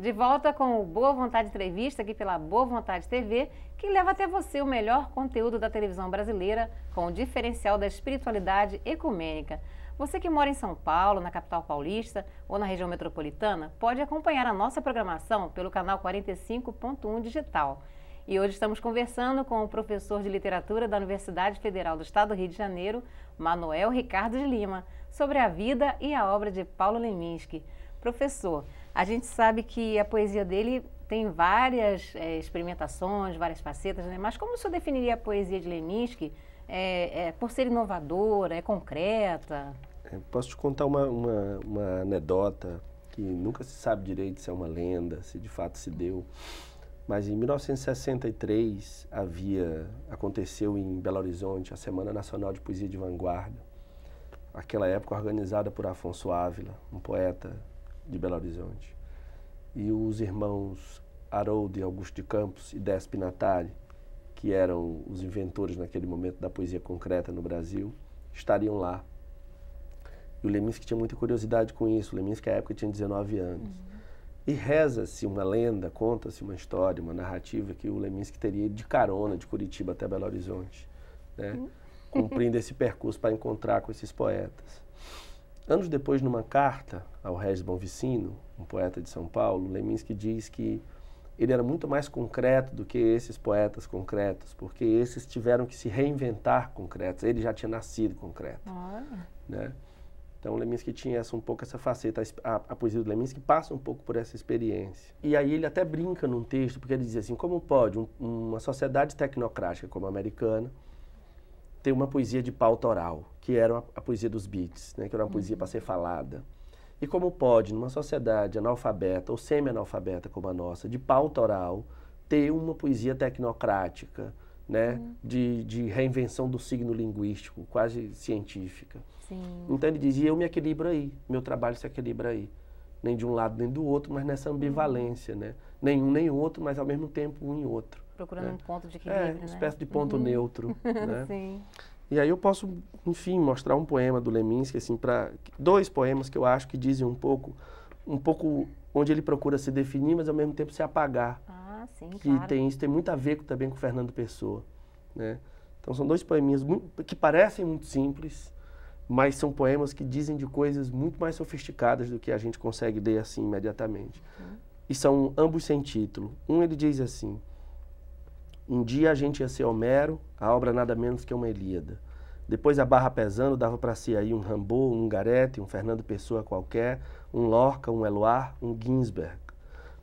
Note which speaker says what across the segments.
Speaker 1: De volta com o Boa Vontade Entrevista, aqui pela Boa Vontade TV, que leva até você o melhor conteúdo da televisão brasileira, com o diferencial da espiritualidade ecumênica. Você que mora em São Paulo, na capital paulista ou na região metropolitana, pode acompanhar a nossa programação pelo canal 45.1 Digital. E hoje estamos conversando com o professor de literatura da Universidade Federal do Estado do Rio de Janeiro, Manuel Ricardo de Lima, sobre a vida e a obra de Paulo Leminski. Professor, a gente sabe que a poesia dele tem várias é, experimentações, várias facetas, né? mas como o senhor definiria a poesia de Leminski é, é, por ser inovadora, é concreta?
Speaker 2: É, posso te contar uma, uma, uma, anedota que nunca se sabe direito se é uma lenda, se de fato se deu. Mas em 1963 havia aconteceu em Belo Horizonte a Semana Nacional de Poesia de Vanguarda. Aquela época organizada por Afonso Ávila, um poeta de Belo Horizonte, e os irmãos Haroldo e Augusto de Campos e Despe Natali, que eram os inventores naquele momento da poesia concreta no Brasil, estariam lá. E o Leminski tinha muita curiosidade com isso. O Leminski, à época, tinha 19 anos. Uhum. E reza-se uma lenda, conta-se uma história, uma narrativa que o Leminski teria ido de carona de Curitiba até Belo Horizonte, né? Uhum. cumprindo esse percurso para encontrar com esses poetas. Anos depois, numa carta ao Regis Bonvicino, um poeta de São Paulo, Leminski diz que ele era muito mais concreto do que esses poetas concretos, porque esses tiveram que se reinventar concretos. Ele já tinha nascido concreto. Ah. Né? Então, Leminski tinha essa, um pouco essa faceta. A, a poesia do Leminski passa um pouco por essa experiência. E aí ele até brinca num texto, porque ele diz assim, como pode um, uma sociedade tecnocrática como a americana tem uma poesia de pauta oral, que era a poesia dos beats, né, que era uma poesia uhum. para ser falada. E como pode, numa sociedade analfabeta ou semi-analfabeta como a nossa, de pauta oral, ter uma poesia tecnocrática, né, uhum. de, de, reinvenção do signo linguístico, quase científica? Sim. Então ele dizia: eu me equilibro aí, meu trabalho se equilibra aí. Nem de um lado nem do outro, mas nessa uhum. ambivalência, uhum. né? Nenhum nem outro, mas ao mesmo tempo um e outro procurando é. um ponto de é, equilíbrio. É, né? uma espécie né? de ponto uhum. neutro. Né? Sim. E aí eu posso, enfim, mostrar um poema do Leminski, assim, para dois poemas que eu acho que dizem um pouco, um pouco onde ele procura se definir, mas ao mesmo tempo se apagar.
Speaker 1: Ah, sim, que claro. tem isso tem
Speaker 2: muito a ver também com Fernando Pessoa, né? Então são dois poeminhas muito, que parecem muito simples, mas são poemas que dizem de coisas muito mais sofisticadas do que a gente consegue ler assim imediatamente. Uhum. E são ambos sem título. Um ele diz assim: um dia a gente ia ser Homero, a obra nada menos que uma Elíada. Depois a barra pesando dava para si aí um Rambo, um Garete, um Fernando Pessoa qualquer, um Lorca, um Eloar, um Ginsberg.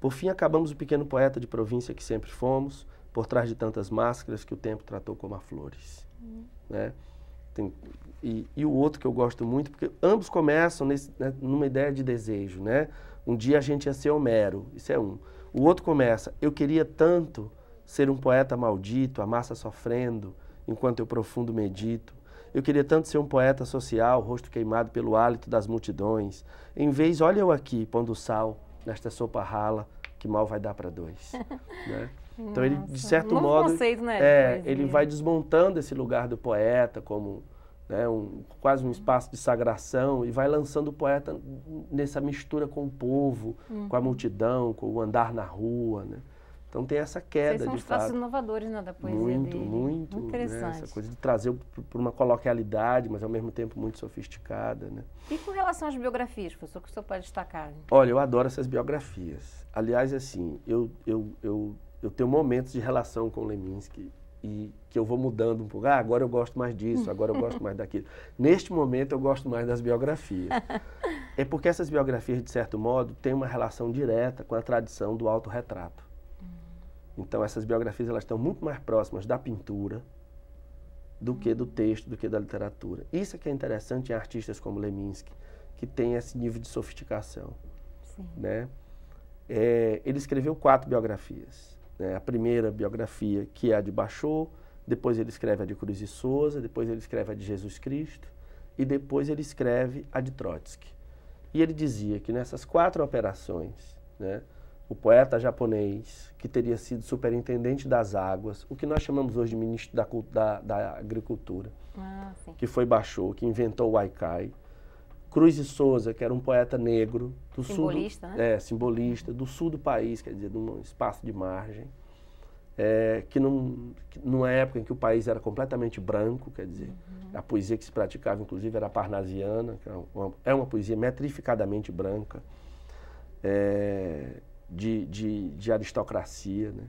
Speaker 2: Por fim acabamos o pequeno poeta de província que sempre fomos, por trás de tantas máscaras que o tempo tratou como a flores. Uhum. Né? Tem, e, e, o outro que eu gosto muito, porque ambos começam nesse, né, numa ideia de desejo, né? Um dia a gente ia ser Homero, isso é um. O outro começa, eu queria tanto ser um poeta maldito, a massa sofrendo, enquanto eu profundo medito. Eu queria tanto ser um poeta social, rosto queimado pelo hálito das multidões. Em vez, olha eu aqui, pondo sal nesta sopa rala, que mal vai dar para dois. né? Então ele, de certo Novo modo, conceito, né, é, ele vai desmontando esse lugar do poeta como né, um, quase um espaço de sagração e vai lançando o poeta nessa mistura com o povo, com a uhum. multidão, com o andar na rua, né? Então tem essa queda Vocês são de fato.
Speaker 1: inovadores né, da poesia Muito, dele.
Speaker 2: muito. Interessante. Né, essa coisa de trazer para uma coloquialidade, mas ao mesmo tempo muito sofisticada. Né?
Speaker 1: E com relação às biografias, professor, que o senhor pode destacar?
Speaker 2: Olha, eu adoro essas biografias. Aliás, assim, eu, eu, eu, eu tenho momentos de relação com Leminski e que eu vou mudando um pouco. Ah, agora eu gosto mais disso, agora eu gosto mais daquilo. Neste momento eu gosto mais das biografias. é porque essas biografias, de certo modo, têm uma relação direta com a tradição do autorretrato. Então essas biografias elas estão muito mais próximas da pintura do que do texto, do que da literatura. Isso é que é interessante em artistas como Leminski, que tem esse nível de sofisticação. Sim. Né? É, ele escreveu quatro biografias. Né? A primeira biografia, que é a de Bachot, depois ele escreve a de Cruz e Souza, depois ele escreve a de Jesus Cristo, e depois ele escreve a de Trotsky. E ele dizia que nessas quatro operações, né, o poeta japonês, que teria sido superintendente das águas, o que nós chamamos hoje de ministro da, da, da Agricultura, ah, que foi Bachô, que inventou o Haikai. Cruz de Souza, que era um poeta negro, do simbolista, sul do, né? é, simbolista, do sul do país, quer dizer, de um espaço de margem, é, que, num, que numa época em que o país era completamente branco, quer dizer, uhum. a poesia que se praticava, inclusive, era a parnasiana, que é uma, é uma poesia metrificadamente branca. É, de, de, de aristocracia. Né?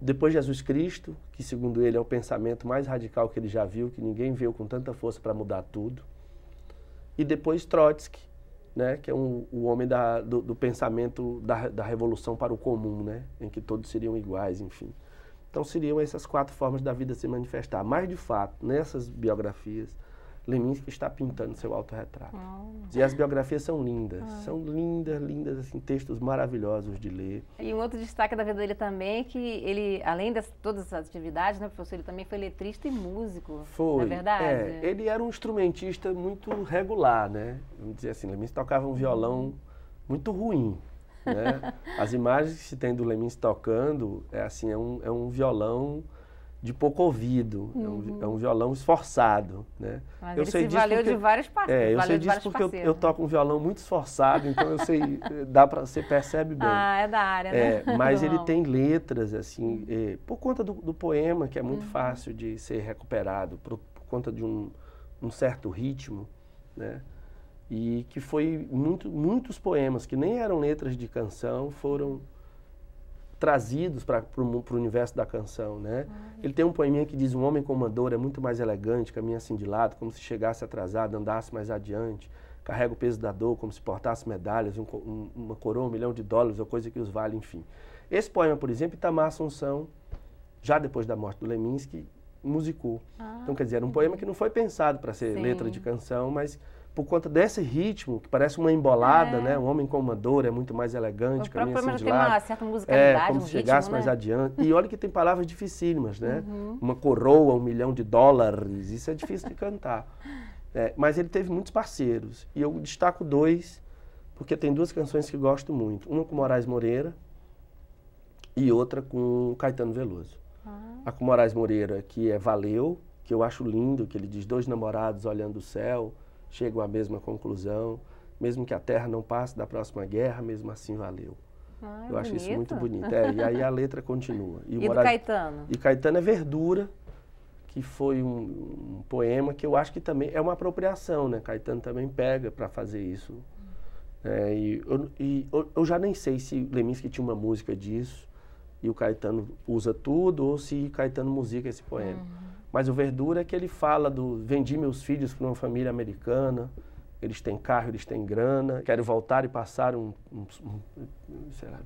Speaker 2: Depois Jesus Cristo, que segundo ele é o pensamento mais radical que ele já viu, que ninguém viu com tanta força para mudar tudo. E depois Trotsky, né, que é um, o homem da, do, do, pensamento da, da revolução para o comum, né, em que todos seriam iguais, enfim. Então seriam essas quatro formas da vida se manifestar. Mas de fato, nessas biografias, Leminski está pintando seu autorretrato. Oh. E as biografias são lindas, oh. são lindas, lindas, assim, textos maravilhosos de ler.
Speaker 1: E um outro destaque da vida dele também é que ele, além de todas as atividades, né, professor, ele também foi letrista e músico. Foi. Não é verdade? É, ele era um
Speaker 2: instrumentista muito regular, né? Vamos dizer assim, Leminski tocava um violão uhum. muito ruim.
Speaker 1: Né?
Speaker 2: As imagens que se tem do Leminski tocando, é assim, é um, é um violão de pouco ouvido, uhum. é, um, é, um, uhum. violão esforçado, né? Mas eu sei se disso valeu porque, de vários parceiros. É, eu sei disso porque eu, eu, toco um violão muito esforçado, então eu sei, dá para você percebe bem. Ah,
Speaker 1: é da área, né? É, mas ele tem
Speaker 2: letras assim, uhum. é, por conta do, do, poema que é muito uhum. fácil de ser recuperado, por, por conta de um, um, certo ritmo, né? E que foi muito, muitos poemas que nem eram letras de canção foram trazidos para o universo da canção, né? Uhum. ele tem um poeminha que diz: "Um homem com uma dor é muito mais elegante, caminha assim de lado, como se chegasse atrasado, andasse mais adiante, carrega o peso da dor, como se portasse medalhas, um, um, uma coroa, um milhão de dólares, ou coisa que os vale, enfim." Esse poema, por exemplo, Itamar Assunção, já depois da morte do Leminski, musicou. Ah, então, quer dizer, era um poema que não foi pensado para ser sim. letra de canção, mas por conta desse ritmo, que parece uma embolada, é. né? um Homem com uma Dor é muito mais elegante, o caminha assim de tem lado. uma assim, certa é, musicalidade, É, como um se chegasse mais né? adiante. E olha que tem palavras dificílimas, né? Uhum. Uma coroa, um milhão de dólares, isso é difícil de cantar. É, mas ele teve muitos parceiros, e eu destaco dois, porque tem duas canções que gosto muito. Uma com Moraes Moreira e outra com Caetano Veloso. Ah. A com Moraes Moreira, que é Valeu, que eu acho lindo, que ele diz dois namorados olhando o céu, chegam à mesma conclusão. Mesmo que a Terra não passe da próxima guerra, mesmo assim valeu. Ah, é eu bonito. acho isso muito bonito. É, e aí a letra continua. E, e Caetano? E Caetano é Verdura, que foi um, um, poema que eu acho que também é uma apropriação, né? Caetano também pega para fazer isso. É, e, eu, e eu, eu, já nem sei se Leminski tinha uma música disso e o Caetano usa tudo ou se Caetano musica esse poema. Uhum. Mas o Verdura é que ele fala do vendi meus filhos para uma família americana, eles têm carro, eles têm grana, quero voltar e passar um, um, um sei lá,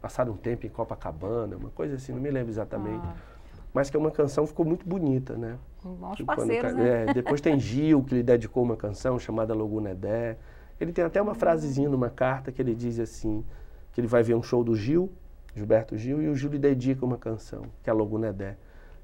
Speaker 2: passar um tempo em Copacabana, uma coisa assim, não me lembro exatamente. Ah. Mas que é uma canção ficou muito bonita, né?
Speaker 1: Bons que parceiros, quando, né? É, depois tem Gil,
Speaker 2: que lhe dedicou uma canção chamada Logunedé. Ele tem até uma hum. frasezinha numa carta que ele diz assim, que ele vai ver um show do Gil, Gilberto Gil, e o Gil lhe dedica uma canção, que é Logunedé.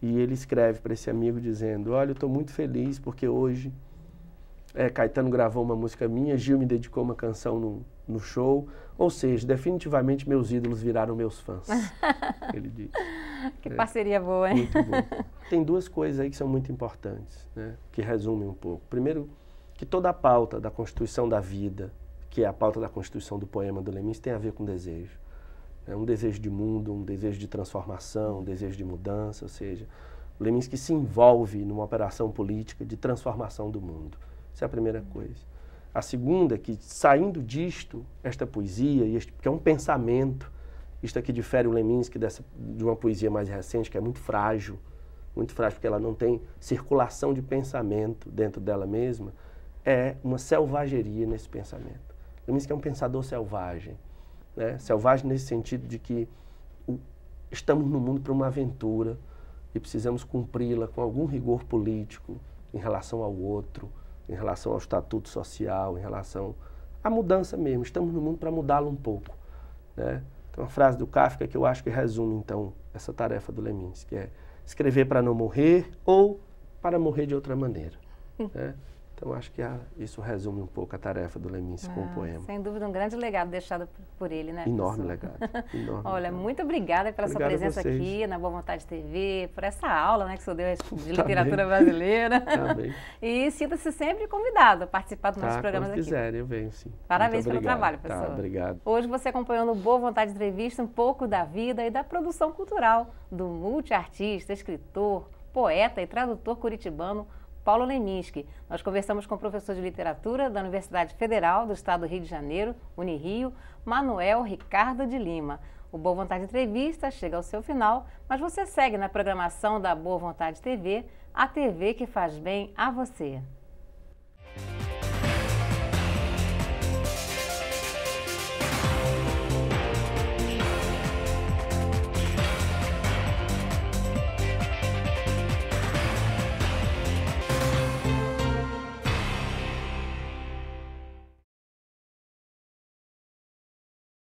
Speaker 2: E ele escreve para esse amigo dizendo: Olha, eu estou muito feliz porque hoje é, Caetano gravou uma música minha, Gil me dedicou uma canção no, no show. Ou seja, definitivamente meus ídolos viraram meus fãs. ele diz.
Speaker 1: Que é, parceria boa, hein? Muito boa.
Speaker 2: Tem duas coisas aí que são muito importantes, né, que resumem um pouco. Primeiro, que toda a pauta da constituição da vida, que é a pauta da constituição do poema do Lemins, tem a ver com desejo. É um desejo de mundo, um desejo de transformação, um desejo de mudança, ou seja, o Leminski se envolve numa operação política de transformação do mundo. Essa é a primeira coisa. A segunda é que, saindo disto, esta poesia, este, que é um pensamento, isto aqui é difere o Leminski dessa, de uma poesia mais recente, que é muito frágil, muito frágil, porque ela não tem circulação de pensamento dentro dela mesma, é uma selvageria nesse pensamento. Leminski é um pensador selvagem. Né? Selvagem nesse sentido de que o, estamos no mundo para uma aventura e precisamos cumpri-la com algum rigor político em relação ao outro, em relação ao estatuto social, em relação à mudança mesmo. Estamos no mundo para mudá-lo um pouco. Né? Então, uma frase do Kafka que eu acho que resume, então, essa tarefa do Leminski, que é escrever para não morrer ou para morrer de outra maneira. Hum. Né? Então, acho que a, isso resume um pouco a tarefa do Leminski ah, com o poema.
Speaker 1: Sem dúvida, um grande legado deixado por ele, né? Enorme legado. Enorme Olha, legado. muito obrigada pela Obrigado sua presença aqui na Boa Vontade TV, por essa aula né, que você deu de tá literatura brasileira. Tá E sinta-se sempre convidado a participar dos tá, nossos programas aqui. quiser, eu
Speaker 2: venho, sim. Parabéns pelo trabalho, pessoal. Tá, obrigado.
Speaker 1: Hoje você acompanhou no Boa Vontade Entrevista um pouco da vida e da produção cultural do multiartista, escritor, poeta e tradutor curitibano Paulo Leminski. Nós conversamos com o professor de literatura da Universidade Federal do Estado do Rio de Janeiro, Unirio, Manuel Ricardo de Lima. O Boa Vontade Entrevista chega ao seu final, mas você segue na programação da Boa Vontade TV, a TV que faz bem a você.